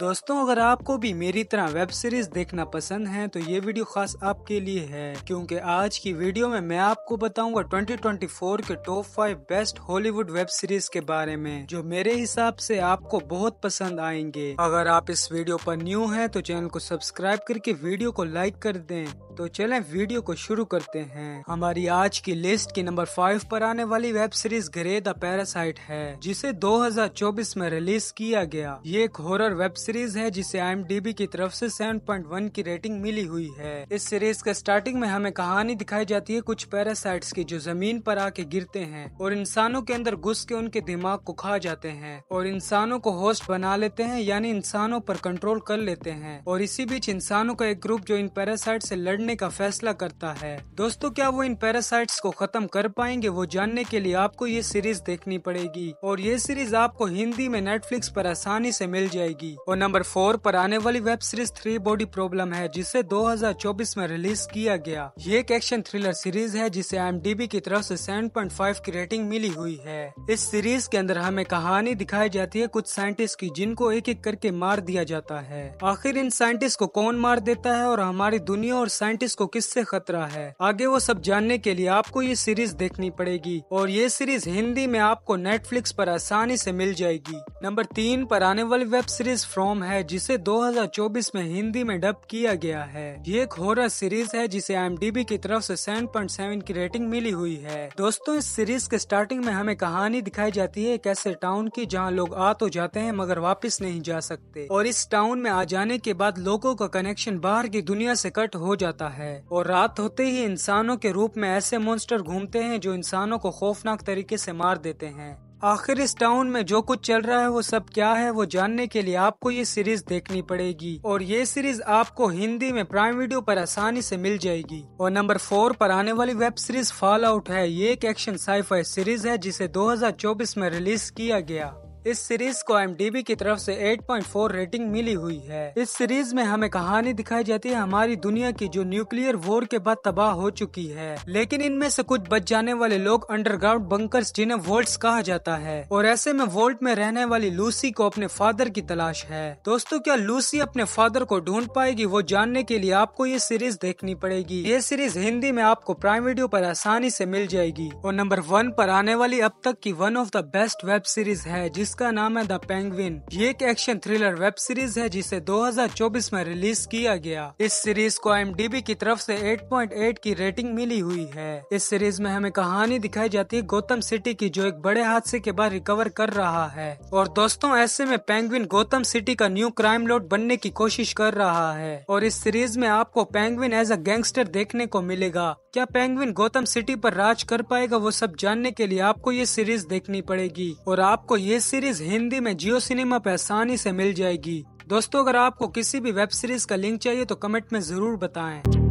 दोस्तों अगर आपको भी मेरी तरह वेब सीरीज देखना पसंद है तो ये वीडियो खास आपके लिए है क्योंकि आज की वीडियो में मैं आपको बताऊंगा 2024 के top five best Hollywood web series के बारे में जो मेरे हिसाब से आपको बहुत पसंद आएंगे अगर आप इस वीडियो पर न्यू हैं तो चैनल को सब्सक्राइब करके वीडियो को लाइक कर दें तो चलें वीडियो को शुरू करते हैं हमारी आज की लिस्ट की नंबर फाइव पर आने वाली web series grey the parasite है जिसे 2024 में रिलीज किया गया ये एक हॉरर वेब सीरीज है जिसे आई की तरफ से 7.1 की रेटिंग मिली हुई है इस सीरीज के स्टार्टिंग में हमें कहानी दिखाई जाती है कुछ पैरासाइट्स की जो जमीन पर आके गिरते हैं और इंसानों के अंदर घुस के उनके दिमाग को खा जाते हैं और इंसानों को होस्ट बना लेते हैं यानी इंसानों पर कंट्रोल कर लेते हैं और इसी बीच इंसानों का एक ग्रुप जो इन पैरासाइट से लड़ने करने का फैसला करता है दोस्तों क्या वो इन पैरासाइट्स को खत्म कर पाएंगे वो जानने के लिए आपको ये सीरीज देखनी पड़ेगी और ये सीरीज आपको हिंदी में नेटफ्लिक्स पर आसानी से मिल जाएगी और नंबर फोर पर आने वाली web series three body problem है जिसे 2024 में रिलीज किया गया ये एक एक्शन थ्रिलर सीरीज है जिसे एम की तरफ पॉइंट फाइव की रेटिंग मिली हुई है इस सीरीज के अंदर हमें कहानी दिखाई जाती है कुछ साइंटिस्ट की जिनको एक एक करके मार दिया जाता है आखिर इन साइंटिस्ट को कौन मार देता है और हमारी दुनिया और साइंटिस्ट साइंटिस्ट को किससे खतरा है आगे वो सब जानने के लिए आपको ये सीरीज देखनी पड़ेगी और ये सीरीज हिंदी में आपको नेटफ्लिक्स पर आसानी से मिल जाएगी नंबर तीन पर आने वाली वेब सीरीज फ्रॉम है जिसे 2024 में हिंदी में डब किया गया है ये एक हॉरर सीरीज है जिसे एम की तरफ से 7.7 की रेटिंग मिली हुई है दोस्तों इस सीरीज के स्टार्टिंग में हमें कहानी दिखाई जाती है एक ऐसे टाउन की जहाँ लोग आ तो जाते हैं मगर वापिस नहीं जा सकते और इस टाउन में आ जाने के बाद लोगों का कनेक्शन बाहर की दुनिया से कट हो जाता जाता है और रात होते ही इंसानों के रूप में ऐसे मॉन्स्टर घूमते हैं जो इंसानों को खौफनाक तरीके से मार देते हैं आखिर इस टाउन में जो कुछ चल रहा है वो सब क्या है वो जानने के लिए आपको ये सीरीज देखनी पड़ेगी और ये सीरीज आपको हिंदी में प्राइम वीडियो पर आसानी से मिल जाएगी और नंबर फोर पर आने वाली वेब सीरीज फॉल आउट है ये एक एक्शन साइफाई सीरीज है जिसे 2024 में रिलीज किया गया इस सीरीज को एम की तरफ से 8.4 रेटिंग मिली हुई है इस सीरीज में हमें कहानी दिखाई जाती है हमारी दुनिया की जो न्यूक्लियर वॉर के बाद तबाह हो चुकी है लेकिन इनमें से कुछ बच जाने वाले लोग अंडरग्राउंड बंकर्स जिन्हें वोल्ट कहा जाता है और ऐसे में वोल्ट में रहने वाली लूसी को अपने फादर की तलाश है दोस्तों क्या लूसी अपने फादर को ढूंढ पाएगी वो जानने के लिए आपको ये सीरीज देखनी पड़ेगी ये सीरीज हिंदी में आपको प्राइम वीडियो पर आसानी से मिल जाएगी और नंबर वन पर आने वाली अब तक की one of the best web series है जिस जिसका नाम है द पेंगविन ये एक एक्शन थ्रिलर वेब सीरीज है जिसे 2024 में रिलीज किया गया इस सीरीज को एम की तरफ से 8.8 की रेटिंग मिली हुई है इस सीरीज में हमें कहानी दिखाई जाती है गौतम सिटी की जो एक बड़े हादसे के बाद रिकवर कर रहा है और दोस्तों ऐसे में पेंगविन गौतम सिटी का न्यू क्राइम लोड बनने की कोशिश कर रहा है और इस सीरीज में आपको पेंगविन एज अ गैंगस्टर देखने को मिलेगा क्या पेंगविन गौतम सिटी पर राज कर पाएगा वो सब जानने के लिए आपको ये सीरीज देखनी पड़ेगी और आपको ये सीरीज सीरीज हिंदी में जियो सिनेमा पर आसानी से मिल जाएगी दोस्तों अगर आपको किसी भी वेब सीरीज का लिंक चाहिए तो कमेंट में जरूर बताएं।